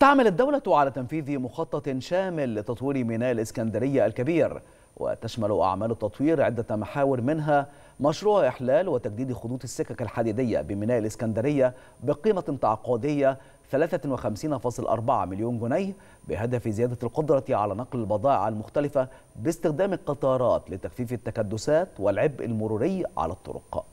تعمل الدولة على تنفيذ مخطط شامل لتطوير ميناء الإسكندرية الكبير وتشمل أعمال التطوير عدة محاور منها مشروع إحلال وتجديد خطوط السكك الحديدية بميناء الإسكندرية بقيمة تعاقدية 53.4 مليون جنيه بهدف زيادة القدرة على نقل البضائع المختلفة باستخدام القطارات لتخفيف التكدسات والعبء المروري على الطرق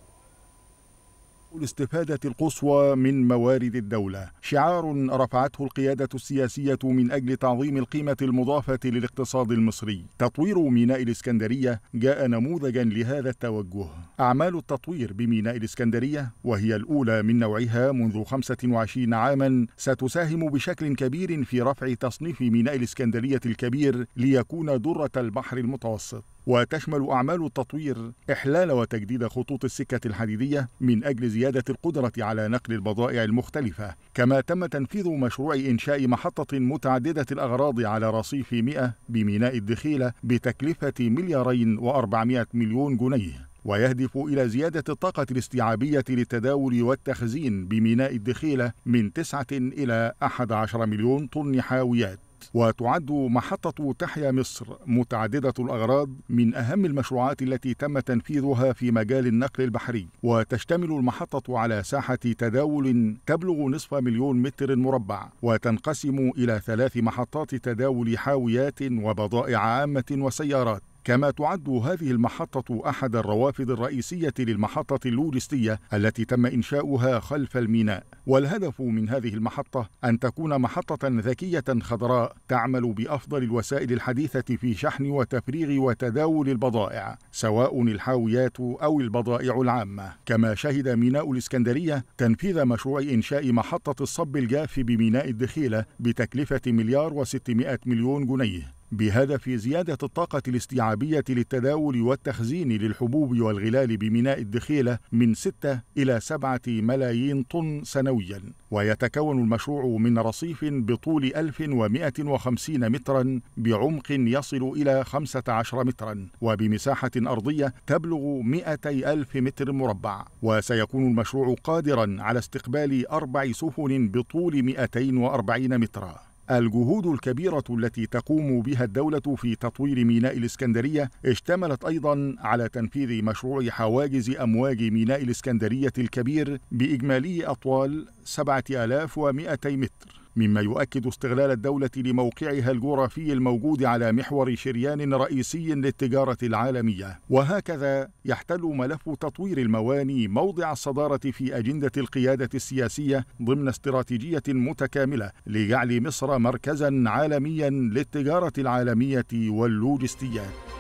الاستفادة القصوى من موارد الدولة شعار رفعته القيادة السياسية من أجل تعظيم القيمة المضافة للاقتصاد المصري تطوير ميناء الإسكندرية جاء نموذجا لهذا التوجه أعمال التطوير بميناء الإسكندرية وهي الأولى من نوعها منذ 25 عاما ستساهم بشكل كبير في رفع تصنيف ميناء الإسكندرية الكبير ليكون درة البحر المتوسط وتشمل أعمال التطوير إحلال وتجديد خطوط السكة الحديدية من أجل زيادة القدرة على نقل البضائع المختلفة كما تم تنفيذ مشروع إنشاء محطة متعددة الأغراض على رصيف 100 بميناء الدخيلة بتكلفة مليارين و400 مليون جنيه ويهدف إلى زيادة الطاقة الاستيعابية للتداول والتخزين بميناء الدخيلة من 9 إلى 11 مليون طن حاويات وتعد محطة تحيا مصر متعددة الأغراض من أهم المشروعات التي تم تنفيذها في مجال النقل البحري وتشتمل المحطة على ساحة تداول تبلغ نصف مليون متر مربع وتنقسم إلى ثلاث محطات تداول حاويات وبضائع عامة وسيارات كما تعد هذه المحطة أحد الروافد الرئيسية للمحطة اللوجستية التي تم إنشاؤها خلف الميناء والهدف من هذه المحطة أن تكون محطة ذكية خضراء تعمل بأفضل الوسائل الحديثة في شحن وتفريغ وتداول البضائع سواء الحاويات أو البضائع العامة كما شهد ميناء الإسكندرية تنفيذ مشروع إنشاء محطة الصب الجاف بميناء الدخيلة بتكلفة مليار وستمائة مليون جنيه بهدف زيادة الطاقة الاستيعابية للتداول والتخزين للحبوب والغلال بميناء الدخيلة من 6 إلى 7 ملايين طن سنويا ويتكون المشروع من رصيف بطول 1150 مترا بعمق يصل إلى 15 مترا وبمساحة أرضية تبلغ 200 ألف متر مربع وسيكون المشروع قادرا على استقبال أربع سفن بطول 240 مترا الجهود الكبيرة التي تقوم بها الدولة في تطوير ميناء الإسكندرية اشتملت أيضا على تنفيذ مشروع حواجز أمواج ميناء الإسكندرية الكبير بإجمالي أطوال 7200 متر مما يؤكد استغلال الدولة لموقعها الجغرافي الموجود على محور شريان رئيسي للتجارة العالمية وهكذا يحتل ملف تطوير المواني موضع الصدارة في أجندة القيادة السياسية ضمن استراتيجية متكاملة لجعل مصر مركزا عالميا للتجارة العالمية واللوجستيات